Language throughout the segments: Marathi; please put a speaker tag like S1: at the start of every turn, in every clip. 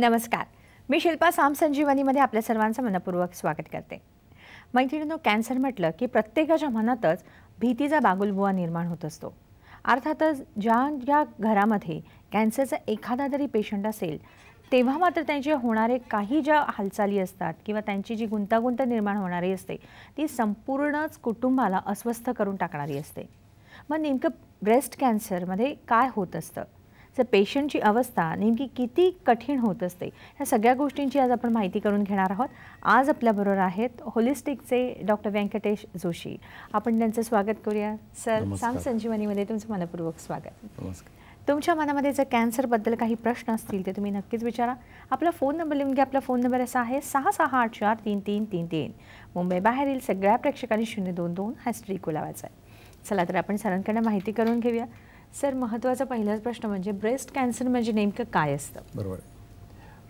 S1: नमस्कार मी शिल्पा साम संजीवनीमध्ये आपल्या सर्वांचं मनपूर्वक स्वागत करते मैत्रिणींनो कॅन्सर म्हटलं की प्रत्येकाच्या मनातच भीतीचा बागुलबुवा निर्माण होत असतो अर्थातच ज्या ज्या घरामध्ये कॅन्सरचा एखादा तरी पेशंट असेल तेव्हा मात्र त्यांचे होणारे काही ज्या हालचाली असतात किंवा त्यांची जी गुंतागुंत निर्माण होणारी असते ती संपूर्णच कुटुंबाला अस्वस्थ करून टाकणारी असते मग नेमकं ब्रेस्ट कॅन्सरमध्ये काय होत असतं जर पेशंटची अवस्था नेमकी किती कठीण होत असते या सगळ्या गोष्टींची आज आपण माहिती करून घेणार आहोत आज आपल्याबरोबर आहेत होलिस्टिकचे डॉक्टर व्यंकटेश जोशी आपण त्यांचं स्वागत करूया सर सांग संजीवनीमध्ये तुमचं मनपूर्वक स्वागत तुमच्या मनामध्ये जर कॅन्सरबद्दल काही प्रश्न असतील ते तुम्ही नक्कीच विचारा आपला फोन नंबर लिहून घ्या आपला फोन नंबर असा आहे सहा सहा आठ चार तीन तीन तीन तीन मुंबई बाहेरील सगळ्या प्रेक्षकांनी शून्य दोन दोन हा स्ट्रीक लावायचा आहे चला तर आपण सरांकडनं माहिती करून घेऊया सर महत्त्वाचा पहिलाच प्रश्न म्हणजे ब्रेस्ट कॅन्सर म्हणजे नेमकं काय असतं
S2: बरोबर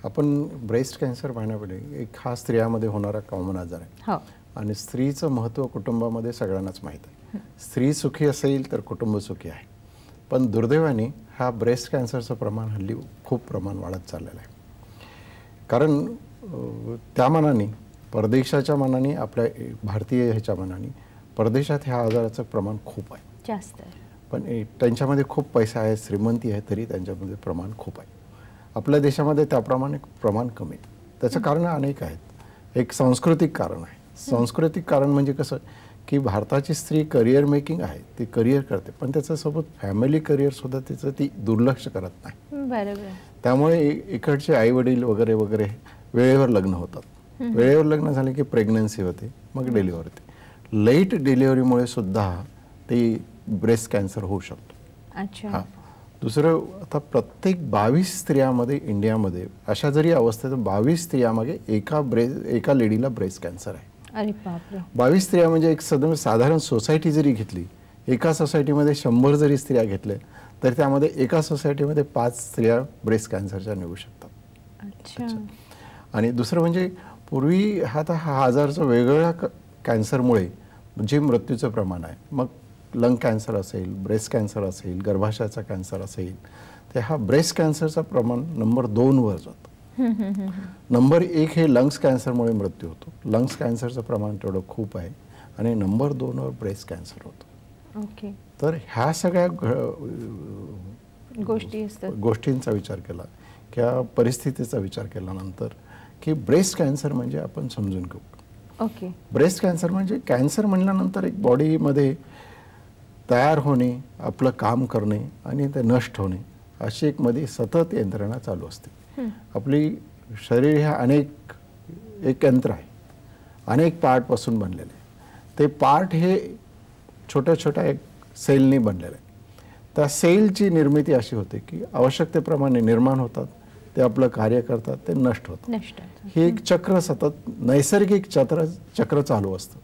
S2: आपण ब्रेस्ट कॅन्सर पाहण्यापूर्वी एक हा स्त्रियामध्ये होणारा कॉमन आजार आहे हो. आणि स्त्रीचं महत्त्व कुटुंबामध्ये सगळ्यांनाच माहीत आहे स्त्री सुखी असेल तर कुटुंब सुखी आहे पण दुर्दैवाने हा ब्रेस्ट कॅन्सरचं प्रमाण हल्ली खूप प्रमाण वाढत चाललेलं आहे कारण त्या मनाने परदेशाच्या मनाने आपल्या भारतीय ह्याच्या मनाने परदेशात ह्या आजाराचं प्रमाण खूप आहे जास्त पण त्यांच्यामध्ये खूप पैसा आहे श्रीमंती आहे तरी त्यांच्यामध्ये प्रमाण खूप आहे आपल्या देशामध्ये त्याप्रमाणे प्रमाण कमी आहे त्याचं कारण अनेक आहेत एक सांस्कृतिक कारण आहे सांस्कृतिक कारण म्हणजे कसं की भारताची स्त्री करिअर मेकिंग आहे ती करिअर करते पण त्याच्यासोबत फॅमिली करिअरसुद्धा तिचं ती दुर्लक्ष करत
S1: नाही
S2: त्यामुळे इकडचे आई वडील वगैरे वगैरे वेळेवर लग्न होतात वेळेवर लग्न झाले की प्रेग्नन्सी होते मग डिलिव्हरी होते लेट डिलिव्हरीमुळे सुद्धा ती ब्रेस्ट कॅन्सर होऊ शकतो अच्छा दुसरं आता प्रत्येक बावीस स्त्रियामध्ये इंडियामध्ये अशा जरी अवस्थेत बावीस स्त्रियामागे एका ब्रेस एका लेडीला ब्रेस्ट कॅन्सर आहे बावीस स्त्रिया म्हणजे एक सदन साधारण सोसायटी जरी घेतली एका सोसायटीमध्ये शंभर जरी स्त्रिया घेतल्या तर त्यामध्ये एका सोसायटीमध्ये पाच स्त्रिया ब्रेस्ट कॅन्सरच्या निघू
S1: शकतात
S2: आणि दुसरं म्हणजे पूर्वी हा तर हा आजारचा वेगवेगळ्या कॅन्सरमुळे जे मृत्यूचं प्रमाण आहे मग लंग कॅन्सर असेल ब्रेस्ट कॅन्सर असेल गर्भाशयाचा कॅन्सर असेल तर हा ब्रेस्ट कॅन्सरचा प्रमाण नंबर दोनवर जातो नंबर एक हे लंग्स कॅन्सरमुळे मृत्यू होतो लंग्स कॅन्सरचं प्रमाण तेवढं खूप आहे आणि नंबर दोनवर ब्रेस्ट कॅन्सर होतो तर ह्या सगळ्या गोष्टी गोष्टींचा विचार केला किंवा परिस्थितीचा विचार केल्यानंतर की ब्रेस्ट कॅन्सर म्हणजे आपण समजून घेऊ ओके ब्रेस्ट कॅन्सर म्हणजे कॅन्सर म्हणल्यानंतर एक बॉडीमध्ये तयार होणे आपलं काम करणे आणि ते नष्ट होणे अशी एक मध्ये सतत यंत्रणा चालू असते आपली शरीर हे अनेक एक यंत्र आहे अनेक पार्टपासून बनलेले ते पार्ट हे छोट्या छोट्या एक सेलनी बनलेलं आहे त्या सेलची निर्मिती अशी होते की आवश्यकतेप्रमाणे निर्माण होतात ते आपलं कार्य करतात ते नष्ट होतात हे एक चक्र सतत नैसर्गिक चक्र चक्र चालू असतं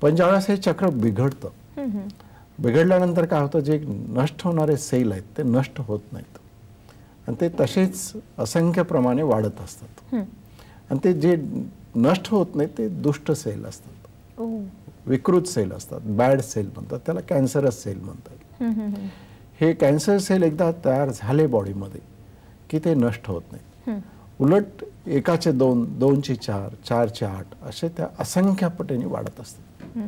S2: पण ज्यावेळेस हे चक्र बिघडतं बिघडल्यानंतर काय होतं जे नष्ट होणारे सेल आहेत ते नष्ट होत नाहीत आणि ते तसेच असंख्य प्रमाणे वाढत असतात आणि ते जे नष्ट होत नाही ते दुष्ट सेल असतात विकृत सेल असतात बॅड सेल म्हणतात त्याला कॅन्सरस सेल म्हणतात हे कॅन्सर सेल एकदा तयार झाले बॉडीमध्ये की ते नष्ट होत नाही उलट एकाचे दोन दोनचे चार चारचे आठ असे त्या असंख्य पटीने वाढत असतात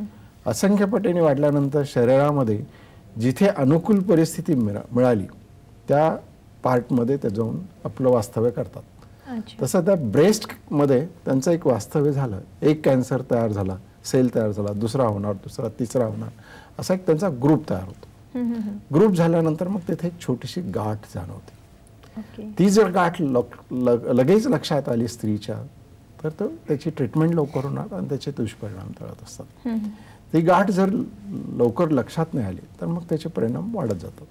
S2: असंख्य पटीने वाढल्यानंतर शरीरामध्ये जिथे अनुकूल परिस्थिती मिळाली त्या पार्टमध्ये ते जाऊन आपलं वास्तव्य करतात तसं त्या ब्रेस्टमध्ये त्यांचं एक वास्तव्य झालं एक कॅन्सर तयार झाला सेल तयार झाला दुसरा होणार दुसरा तिसरा होणार असा एक त्यांचा ग्रुप तयार होतो ग्रुप झाल्यानंतर मग तिथे एक छोटीशी गाठ जाणवते ती जर गाठ लगेच लक्षात आली स्त्रीच्या तर त्याची ट्रीटमेंट लवकर होणार आणि त्याचे दुष्परिणाम तळत असतात ती गाठ जर लवकर लक्षात नाही आली तर मग त्याचे परिणाम वाढत जातो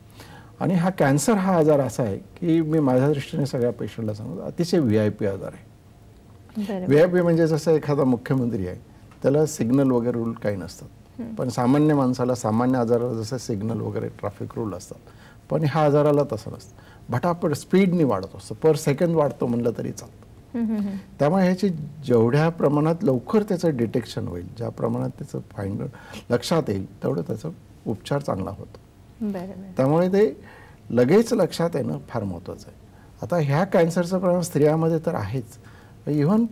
S2: आणि हा कॅन्सर हा आजार असा आहे की मी माझ्या दृष्टीने सगळ्या पेशंटला सांगतो अतिशय व्ही आय पी आजार आहे व्ही आय पी म्हणजे जसं एखादा मुख्यमंत्री आहे त्याला सिग्नल वगैरे रूल काही नसतात पण सामान्य माणसाला सामान्य आजाराला जसं सिग्नल वगैरे ट्रॅफिक रूल असतात पण ह्या आजाराला तसं नसतं भटापट स्पीडनी वाढत असतं पर सेकंद वाढतो म्हणलं तरी चालतं त्यामुळे ह्याचे जेवढ्या प्रमाणात लवकर त्याचं डिटेक्शन होईल ज्या प्रमाणात त्याचं फाईंड लक्षात येईल तेवढं त्याचा उपचार चांगला होतो त्यामुळे ते लगेच लक्षात येणं फार महत्त्वाचं आहे आता ह्या कॅन्सरचं प्रमाण स्त्रियामध्ये तर आहेच इव्हन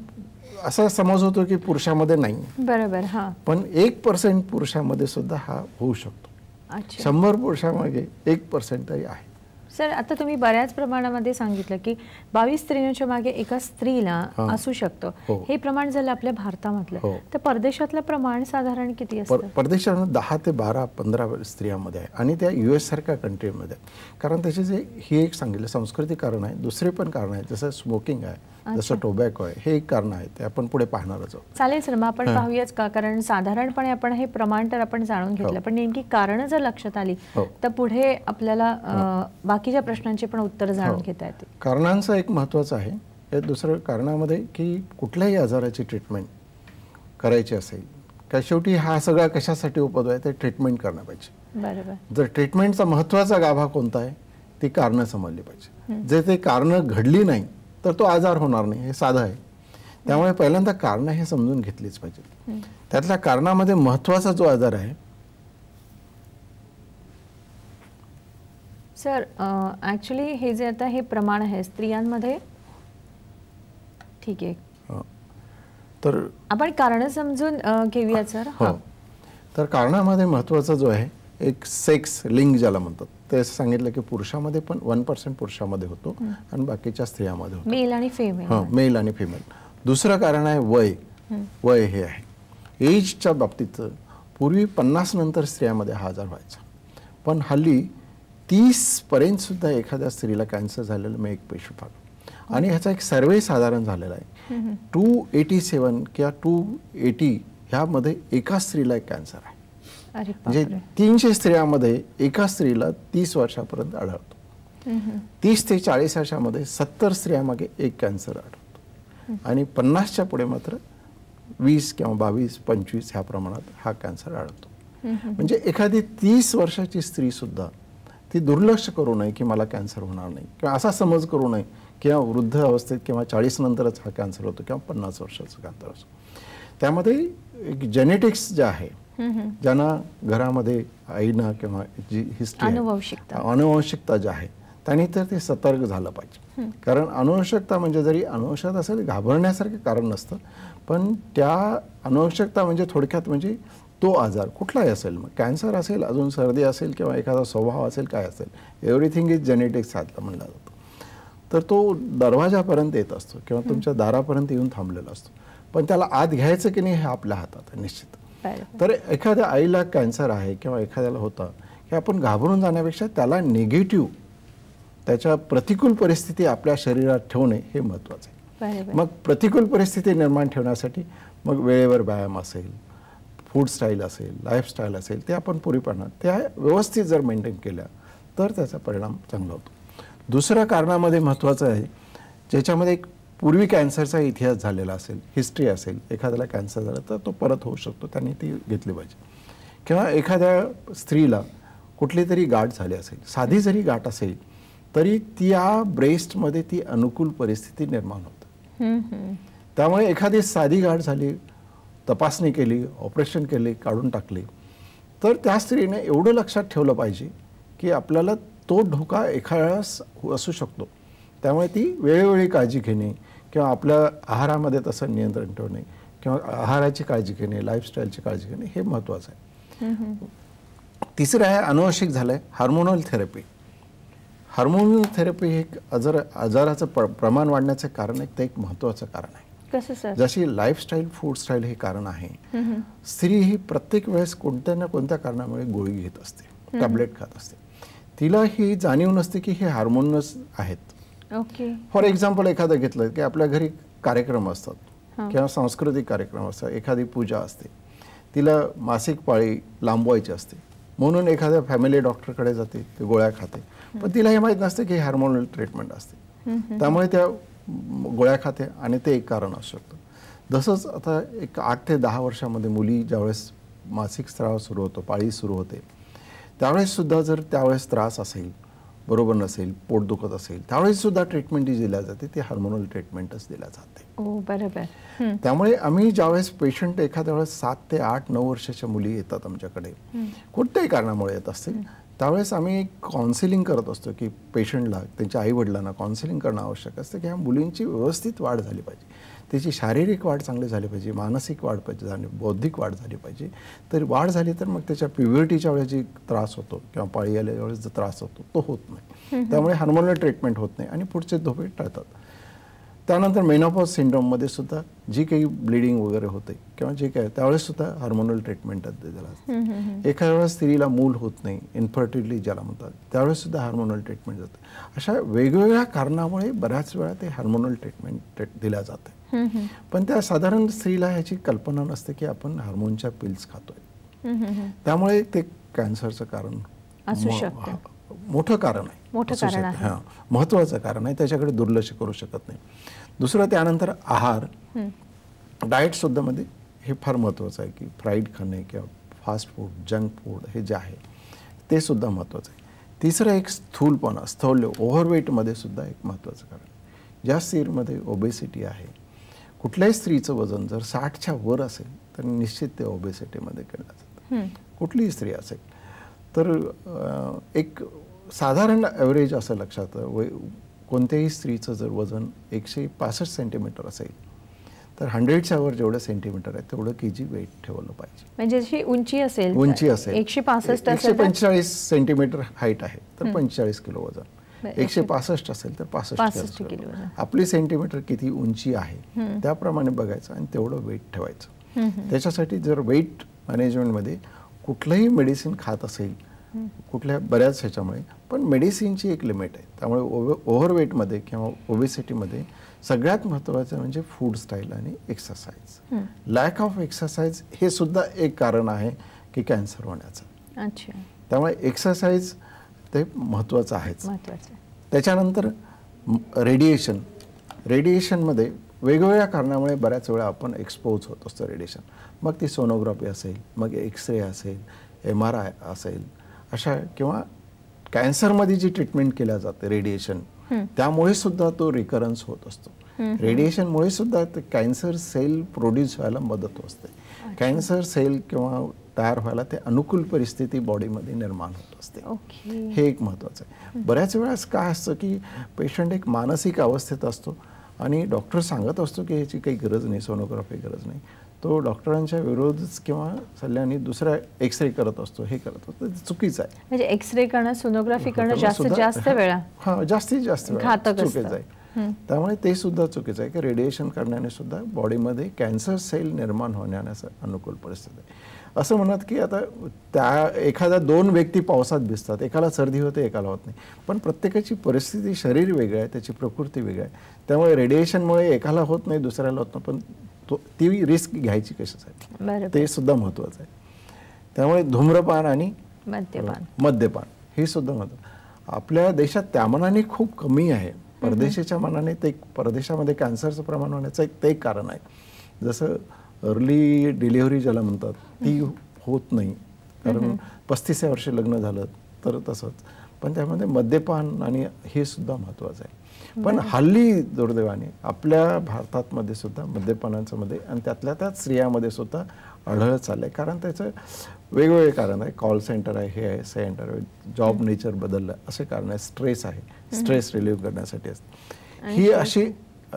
S2: असा समज होतो की पुरुषामध्ये नाही
S1: बरोबर
S2: पण एक पर्सेंट पुरुषामध्ये सुद्धा हा होऊ
S1: शकतो शंभर
S2: पुरुषामध्ये एक पर्सेंट तरी आहे
S1: सर आता तुम्ही बऱ्याच प्रमाणामध्ये सांगितलं की बावीस स्त्रियांच्या मागे एका स्त्रीला असू शकतं हो. हे प्रमाण झालं आपल्या भारतामधलं हो. तर परदेशातलं प्रमाण साधारण किती असतं
S2: परदेशात दहा ते बारा पंधरा स्त्रियांमध्ये आहे आणि त्या यू एस सारख्या कंट्रीमध्ये कारण त्याचे जे ही एक सांगितलं सांस्कृतिक कारण आहे दुसरे पण कारण आहे जसं स्मोकिंग आहे जसं टोबॅको आहे हे एक कारण आहे ते आपण पुढे पाहणारच
S1: चालेल सर मग आपण पाहूयाच का कारण साधारणपणे आपण हे प्रमाण तर आपण जाणून घेतलं हो. पण नेमकी कारण जर लक्षात आली हो. तर पुढे आपल्याला हो. बाकीच्या प्रश्नांची पण उत्तर जाणून घेता येते
S2: कारणांचं एक महत्वाचं आहे दुसरं कारणामध्ये की कुठल्याही आजाराची ट्रीटमेंट करायची असेल का शेवटी हा सगळा कशासाठी उपयोग आहे ते ट्रीटमेंट करणं पाहिजे जर ट्रीटमेंटचा महत्वाचा गाभा कोणता आहे ती कारण समजली पाहिजे जे ते कारण घडली नाही तर तो आजार होणार नाही हे साधं आहे त्यामुळे पहिल्यांदा कारणं हे समजून घेतलीच पाहिजे त्यातल्या कारणामध्ये महत्वाचा जो आजार आहे
S1: सर ॲक्च्युली हे जे आता हे प्रमाण आहे स्त्रियांमध्ये ठीक आहे तर आपण कारण समजून घेऊया सर हो
S2: तर कारणामध्ये महत्त्वाचा जो आहे एक सेक्स लिंग ज्याला म्हणतात ते सांगितलं की पुरुषामध्ये पण वन पर्सेंट पुरुषामध्ये होतो आणि बाकीच्या स्त्रियामध्ये होतो
S1: मेल आणि फिमेल हां
S2: मेल आणि फिमेल दुसरं कारण आहे वय वय हे आहे एजच्या बाबतीत पूर्वी पन्नास नंतर स्त्रियामध्ये हा आजार व्हायचा पण हल्ली सुद्धा एखाद्या स्त्रीला कॅन्सर झालेलं मी म्हणजे एक पेशू आणि ह्याचा एक सर्वे साधारण झालेला आहे टू एटी सेवन किंवा टू एटी ह्यामध्ये एका स्त्रीला एक कॅन्सर आहे म्हणजे तीनशे स्त्रियांमध्ये एका स्त्रीला तीस वर्षापर्यंत आढळतो तीस ते चाळीस वर्षामध्ये सत्तर स्त्रियांमागे एक कॅन्सर आढळतो आणि पन्नासच्या पुढे मात्र वीस किंवा बावीस पंचवीस ह्या प्रमाणात हा कॅन्सर आढळतो म्हणजे एखादी तीस वर्षाची स्त्री सुद्धा ती दुर्लक्ष करू नये की मला कॅन्सर होणार नाही किंवा असा समज करू नये किंवा वृद्ध अवस्थेत किंवा चाळीस नंतरच हा कॅन्सर होतो किंवा पन्नास वर्षाचा कॅन्सर असतो त्यामध्ये एक जेनेटिक्स जे आहे ज्यांना घरामध्ये आईना किंवा जी हिस्ट्री अनुवंशिकता अनुवंशिकता जी आहे त्यांनी तर ते सतर्क झालं पाहिजे कारण अनुवंशकता म्हणजे जरी अनुवंशात असेल घाबरण्यासारखं कारण नसतं पण त्या अनुवंशकता म्हणजे थोडक्यात म्हणजे तो आजार कुठलाही असेल मग कॅन्सर असेल अजून सर्दी असेल किंवा एखादा स्वभाव असेल काय असेल एव्हरीथिंग इज जेनेटिक्स साधला म्हणला जातो तर तो दरवाजापर्यंत येत असतो किंवा तुमच्या दारापर्यंत येऊन थांबलेला असतो पण त्याला आत घ्यायचं की नाही हे आपल्या हातात निश्चित तर एखाद्या आईला कॅन्सर आहे किंवा एखाद्याला होता हे आपण घाबरून जाण्यापेक्षा त्याला निगेटिव्ह त्याच्या प्रतिकूल परिस्थिती आपल्या शरीरात ठेवणे हे महत्वाचं आहे मग प्रतिकूल परिस्थिती निर्माण ठेवण्यासाठी मग वेळेवर व्यायाम असेल फूड स्टाईल असेल लाईफस्टाईल असेल ते आपण पुरी त्या व्यवस्थित जर मेंटेन केल्या तर त्याचा परिणाम चांगला होतो दुसऱ्या कारणामध्ये महत्त्वाचं आहे ज्याच्यामध्ये एक पूर्वी कॅन्सरचा इतिहास झालेला असेल हिस्ट्री असेल एखाद्याला कॅन्सर झाला तर तो परत होऊ शकतो त्यांनी ती घेतली पाहिजे किंवा एखाद्या स्त्रीला कुठली तरी गाठ झाली असेल साधी जरी गाठ असेल तरी त्या ब्रेस्टमध्ये ती अनुकूल परिस्थिती निर्माण
S1: होते
S2: त्यामुळे एखादी साधी गाठ झाली तपासणी केली ऑपरेशन केले काढून टाकले तर त्या स्त्रीने एवढं लक्षात ठेवलं पाहिजे की आपल्याला तो धोका एखाद्यास असू शकतो त्यामुळे ती वेळोवेळी काळजी घेणे किंवा आपल्या आहारामध्ये तसं नियंत्रण ठेवणे किंवा आहाराची काळजी घेणे लाईफस्टाईलची काळजी घेणे हे महत्वाचं आहे तिसरं आहे अनुवंशिक झालं आहे हार्मोनल थेरपी हार्मोनल थेरपी हे आजार आजाराचं प्र प्रमाण वाढण्याचं कारण एक ते एक महत्वाचं कारण आहे जशी लाईफस्टाईल फूड स्टाईल हे कारण आहे स्त्री ही प्रत्येक वेळेस कोणत्या ना कोणत्या कारणामुळे गोळी घेत असते टॅबलेट खात असते तिला ही जाणीव नसते की हे हार्मोनस आहेत फॉर एक्झाम्पल एखादं घेतलं की आपल्या घरी कार्यक्रम असतात किंवा सांस्कृतिक कार्यक्रम असतात एखादी पूजा असते तिला मासिक पाळी लांबवायची असते म्हणून एखाद्या फॅमिली डॉक्टरकडे जाते ते गोळ्या खाते पण तिला हे माहीत नसते की हार्मोनल ट्रीटमेंट असते त्यामुळे त्या गोळ्या खाते आणि ते एक कारण असू शकतं जसंच आता एक आठ ते दहा वर्षामध्ये मुली ज्यावेळेस मासिक स्त्राव सुरू होतो पाळी सुरू होते त्यावेळेस सुद्धा जर त्यावेळेस त्रास असेल बरोबर नसेल पोट दुखत असेल त्यावेळेस सुद्धा ट्रीटमेंट जी दिल्या जाते ती हार्मोनल ट्रीटमेंटच दिल्या जाते हो, त्यामुळे आम्ही ज्यावेळेस पेशंट एखाद्या वेळेस सात ते आठ नऊ वर्षाच्या मुली येतात आमच्याकडे कोणत्याही कारणामुळे येत असतील त्यावेळेस आम्ही काउन्सिलिंग करत असतो की पेशंटला त्यांच्या आईवडिलांना काउन्सिलिंग करणं आवश्यक असतं की ह्या मुलींची व्यवस्थित वाढ झाली पाहिजे त्याची शारीरिक वाढ चांगली झाली पाहिजे मानसिक वाढ पाहिजे झाली बौद्धिक वाढ झाली पाहिजे तर वाढ झाली तर मग त्याच्या प्युरिटीच्या वेळेस जी त्रास होतो किंवा पाळी आल्या वेळेस जो त्रास होतो तो होत नाही त्यामुळे हार्मोनल ट्रीटमेंट होत नाही आणि पुढचे धोपे टळतात त्यानंतर मेनॉपॉज सिंड्रोममध्ये सुद्धा जी काही ब्लिडिंग वगैरे होते किंवा जे काय त्यावेळेस सुद्धा हार्मोनल ट्रीटमेंट दिलेला एखाद्या वेळेस स्त्रीला मूल होत नाही इन्फर्टिलिटी ज्याला म्हणतात त्यावेळेस सुद्धा हार्मोनल ट्रीटमेंट जाते अशा वेगवेगळ्या कारणामुळे बऱ्याच वेळा ते हार्मोनल ट्रीटमेंट दिल्या जाते पण त्या साधारण स्त्रीला ह्याची कल्पना नसते की आपण हार्मोनच्या पिल्स खातोय त्यामुळे ते कॅन्सरचं कारण
S1: असू शकतं
S2: मोठं कारण आहे महत्वाचं कारण आहे त्याच्याकडे दुर्लक्ष करू शकत नाही दुसरं त्यानंतर आहार डाएट सुद्धा मध्ये हे फार महत्वाचं आहे की फ्राईड खाणे किंवा फास्ट फूड जंक फूड हे जे आहे ते सुद्धा महत्वाचं आहे तिसरं एक स्थूलपणा स्थौल्य ओव्हरवेटमध्ये सुद्धा एक महत्वाचं कारण ज्या स्त्रीमध्ये ओबेसिटी आहे कुठल्याही स्त्रीचं वजन जर साठच्या वर असेल तर निश्चित ते ओबेसिटीमध्ये केलं जातं कुठलीही स्त्री असेल तर एक साधारण ॲव्हरेज असं लक्षात व कोणत्याही स्त्रीचं जर वजन एकशे पासष्ट सेंटीमीटर असेल तर हंड्रेडच्या वर जेवढं सेंटीमीटर आहे तेवढं के जी वेट ठेवलं पाहिजे
S1: म्हणजे जशी उंची असेल उंची असेल एकशे पासष्ट एकशे पंचेचाळीस
S2: सेंटीमीटर हाईट आहे तर पंचेचाळीस किलो वजन एकशे पासष्ट असेल तर पासष्ट किलो आपली सेंटीमीटर किती उंची आहे त्याप्रमाणे बघायचं आणि तेवढं वेट ठेवायचं त्याच्यासाठी जर वेट मॅनेजमेंटमध्ये कुठलंही मेडिसिन खात असेल कुठल्या बऱ्याच ह्याच्यामुळे पण मेडिसिनची एक लिमिट आहे त्यामुळे ओव्ह ओव्हरवेटमध्ये किंवा ओबेसिटीमध्ये सगळ्यात महत्त्वाचं म्हणजे फूड स्टाईल आणि एक्सरसाइज लॅक ऑफ एक्सरसाइज हे सुद्धा एक कारण आहे की कॅन्सर होण्याचं त्यामुळे एक्सरसाइज ते महत्त्वाचं आहेच त्याच्यानंतर रेडिएशन रेडिएशनमध्ये वेगवेगळ्या कारणामुळे बऱ्याच वेळा आपण एक्सपोज होत असतो रेडिएशन मग ती सोनोग्राफी असेल मग एक्सरे असेल एम आर आय असेल अशा किंवा कॅन्सरमध्ये जी ट्रीटमेंट केल्या जाते रेडिएशन त्यामुळे सुद्धा तो रिकरन्स होत असतो रेडिएशनमुळे सुद्धा कॅन्सर सेल प्रोड्यूस व्हायला मदत असते कॅन्सर सेल किंवा तयार व्हायला ते अनुकूल परिस्थिती बॉडीमध्ये निर्माण होत असते हे एक महत्वाचं आहे बऱ्याच वेळेस काय असतं की पेशंट एक मानसिक अवस्थेत असतो आणि डॉक्टर सांगत असतो की ह्याची काही गरज नाही सोनोग्राफी गरज नाही तो डॉक्टरांच्या विरोधच किंवा सल्ल्याने दुसरा रे करत असतो हे करत असतो चुकीचं आहे
S1: म्हणजे एक्स रे करणं सोनोग्राफी करणं जास्तीत जास्त वेळा
S2: हा जास्तीत जास्त वेळा आहे त्यामुळे ते सुद्धा चुकीचं आहे की रेडिएशन करण्याने सुद्धा बॉडीमध्ये कॅन्सर सेल निर्माण होण्याचा अनुकूल परिस्थिती आहे असं म्हणत की आता त्या एखाद्या दोन व्यक्ती पावसात भिजतात एकाला सर्दी होते एकाला होत नाही पण प्रत्येकाची परिस्थिती शरीर वेगळं आहे त्याची प्रकृती वेगळी आहे त्यामुळे रेडिएशनमुळे एकाला होत नाही दुसऱ्याला होत नाही पण तो ती रिस्क घ्यायची कशासाठी ते सुद्धा महत्वाचं आहे त्यामुळे धूम्रपान आणि मद्यपान मद्यपान हे सुद्धा महत्व आपल्या देशात त्या मनाने खूप कमी आहे परदेशाच्या मनाने ते परदेशामध्ये कॅन्सरचं प्रमाण होण्याचं एक ते कारण आहे जसं अर्ली डिलिव्हरी ज्याला म्हणतात ती होत नाही कारण पस्तीसव्या वर्षे लग्न झालं तर तसंच पण त्यामध्ये मद्यपान आणि हे सुद्धा महत्वाचं आहे पण हल्ली दुर्दैवाने आपल्या भारतात मध्ये सुद्धा मध्ये आणि त्यातल्या त्यात स्त्रियामध्ये सुद्धा आढळत चाललं कारण त्याचं वेगवेगळे कारण आहे कॉल सेंटर आहे हे आहे सेंटर आहे जॉब नेचर बदललं असे कारण आहे स्ट्रेस आहे स्ट्रेस रिलीव्ह करण्यासाठी असते ही अशी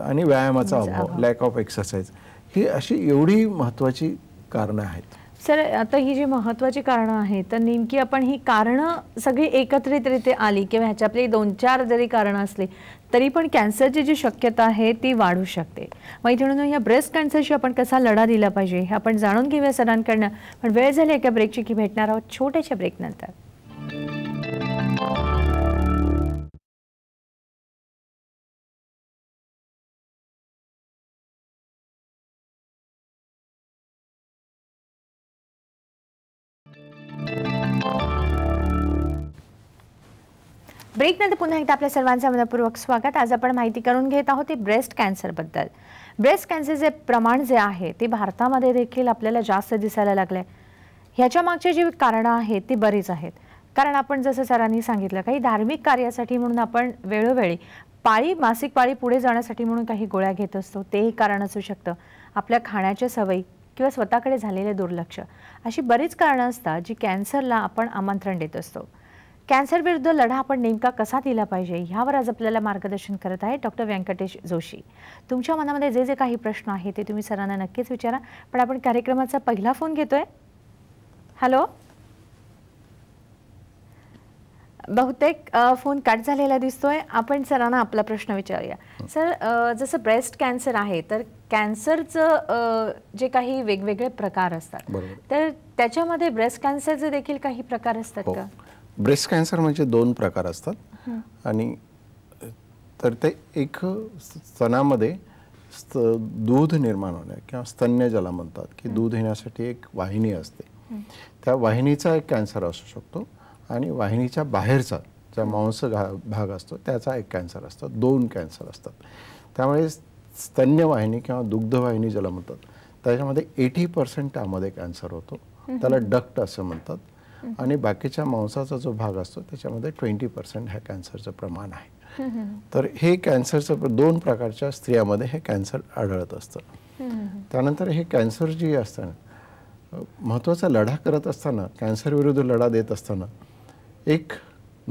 S2: आणि व्यायामाचा म्हणजे अभाव लॅक ऑफ एक्सरसाइज ही अशी एवढी महत्वाची कारणं आहेत
S1: सर आता ही जी महत्वाची कारणं आहेत तर नेमकी आपण ही कारणं सगळी एकत्रितरित्या आली किंवा ह्याच्यातली दोन चार जरी कारणं असली तरी पण कॅन्सरची जी शक्यता आहे ती वाढू शकते माहिती म्हणून या ब्रेस्ट कॅन्सरशी आपण कसा लढा दिला पाहिजे हे आपण जाणून घेऊया सरांकडनं पण वेळ झाली एका ब्रेकची की भेटणार आहोत छोट्याशा ब्रेकनंतर नंतर पुन्हा एकदा आपल्या सर्वांचं मनपूर्वक स्वागत आज आपण माहिती करून घेत आहोत ते ब्रेस्ट कॅन्सरबद्दल ब्रेस्ट कॅन्सरचे प्रमाण जे आहे ते भारतामध्ये देखील आपल्याला जास्त दिसायला लागले आहे ह्याच्या मागचे जी कारणं आहेत ती बरीच आहेत कारण आपण जसं सरांनी सांगितलं काही धार्मिक कार्यासाठी म्हणून आपण वेळोवेळी पाळी मासिक पाळी पुढे जाण्यासाठी म्हणून काही गोळ्या घेत असतो तेही कारण असू शकतं आपल्या खाण्याच्या सवयी किंवा स्वतःकडे झालेले दुर्लक्ष अशी बरीच कारणं असतात जी कॅन्सरला आपण आमंत्रण देत असतो कॅन्सर विरुद्ध लढा आपण नेमका कसा दिला पाहिजे ह्यावर आज आपल्याला मार्गदर्शन करत आहे डॉक्टर व्यंकटेश जोशी तुमच्या मनामध्ये जे जे काही प्रश्न आहे ते तुम्ही सरांना नक्कीच विचारा पण आपण कार्यक्रमाचा पहिला फोन घेतोय हॅलो बहुतेक फोन कट झालेला दिसतोय आपण सरांना आपला प्रश्न विचारूया हो. सर जसं ब्रेस्ट कॅन्सर आहे तर कॅन्सरचं जे काही वेगवेगळे प्रकार असतात तर त्याच्यामध्ये ब्रेस्ट कॅन्सरचे देखील काही प्रकार असतात हो. का
S2: ब्रेस्ट कॅन्सर म्हणजे दोन प्रकार असतात आणि तर ते एक स्तनामध्ये स्त दूध निर्माण होणे किंवा स्तन्य ज्याला म्हणतात की दूध येण्यासाठी एक वाहिनी असते त्या वाहिनीचा एक कॅन्सर असू शकतो आणि वाहिनीच्या बाहेरचा ज्या मांस भाग असतो त्याचा एक कॅन्सर असतो दोन कॅन्सर असतात त्यामुळे स्तन्य वाहिनी किंवा दुग्धवाहिनी ज्याला म्हणतात त्याच्यामध्ये एटी पर्सेंट त्यामध्ये कॅन्सर होतो त्याला डक्ट असं म्हणतात आणि बाकीच्या मांसाचा जो भाग असतो त्याच्यामध्ये ट्वेंटी पर्सेंट ह्या कॅन्सरचं प्रमाण आहे तर हे कॅन्सरचं दोन प्रकारच्या स्त्रियामध्ये हे कॅन्सर आढळत असतं त्यानंतर हे कॅन्सर जी असताना महत्त्वाचा लढा करत असताना कॅन्सर विरुद्ध लढा देत असताना एक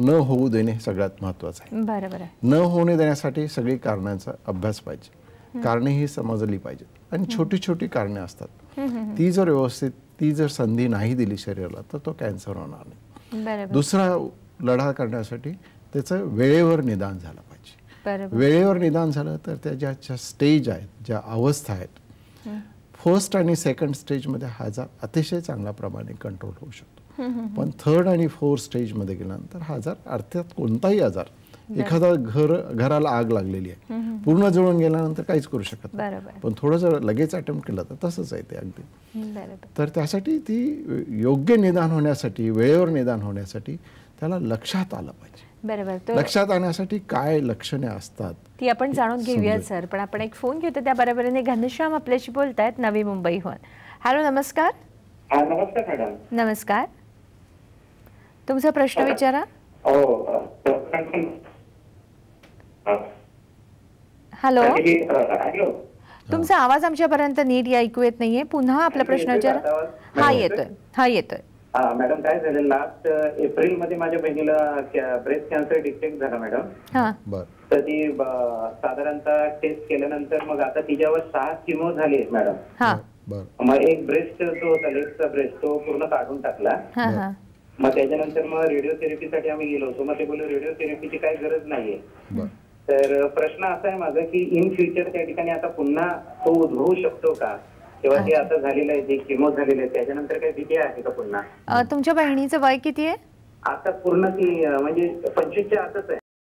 S2: न होऊ देणे सगळ्यात महत्त्वाचं आहे बरोबर न होणे देण्यासाठी सगळी कारणांचा अभ्यास पाहिजे कारणे ही समजली पाहिजेत आणि छोटी छोटी कारणे असतात ती जर व्यवस्थित ती जर संधी नाही दिली शरीराला तर तो कॅन्सर होणार नाही दुसरा लढा करण्यासाठी त्याचं वेळेवर निदान झालं
S1: पाहिजे
S2: वेळेवर निदान झालं तर त्या ज्या ज्या स्टेज आहेत ज्या अवस्था आहेत फर्स्ट आणि सेकंड स्टेजमध्ये हा आजार अतिशय चांगल्या प्रमाणे कंट्रोल होऊ शकतो पण थर्ड आणि फोर्थ स्टेजमध्ये गेल्यानंतर हा आजार अर्थात कोणताही आजार एखादा घर घराला आग लागलेली आहे पूर्ण जळून गेल्यानंतर काहीच करू शकत नाही पण थोडंसं लगेच अटेम्प्ट केलं तर तसंच आहे ते अगदी तर त्यासाठी ती योग्य निदान होण्यासाठी वेळेवर निदान होण्यासाठी त्याला लक्षात आलं पाहिजे
S1: बरोबर लक्षात
S2: आणण्यासाठी काय लक्षणे असतात
S1: ती आपण जाणून घेऊया सर पण आपण एक फोन घेतो त्या बरोबर घनश्याम आपल्याशी बोलतायत नवी मुंबईहून हॅलो नमस्कार
S2: नमस्कार
S1: नमस्कार तुमचा प्रश्न विचारा
S2: हो, हॅलो हॅलो
S1: तुमचा आवाज आमच्यापर्यंत नीट ऐकू येत नाहीये पुन्हा आपला प्रश्न विचार हा येतोय हा येतोय
S2: मॅडम काय झालं लास्ट एप्रिल मध्ये माझ्या बहिणीला ब्रेस्ट कॅन्सर डिटेक्ट झाला
S1: मॅडम
S2: तर ती साधारणतः टेस्ट केल्यानंतर मग आता तिच्यावर सहा किमो झाली
S1: मॅडम
S2: मग एक ब्रेस्ट जो होता लेफ्टचा ब्रेस्ट तो पूर्ण काढून टाकला मग त्याच्यानंतर मग रेडिओथेरपीसाठी आम्ही गेलो होतो मग ते बोललो रेडिओथेरपीची काही गरज नाहीये तर प्रश्न असा आहे माझा की इन फ्युचर त्या ठिकाणी आता पुन्हा तो उद्भवू शकतो का किंवा ते आता झालेलं आहे जे किमो झालेलं आहे त्याच्यानंतर काही भीती आहे का पुन्हा
S1: तुमच्या बहिणीचं वय किती आहे
S2: आता पूर्ण ती
S1: म्हणजे पंचवीसच्या आताच आहे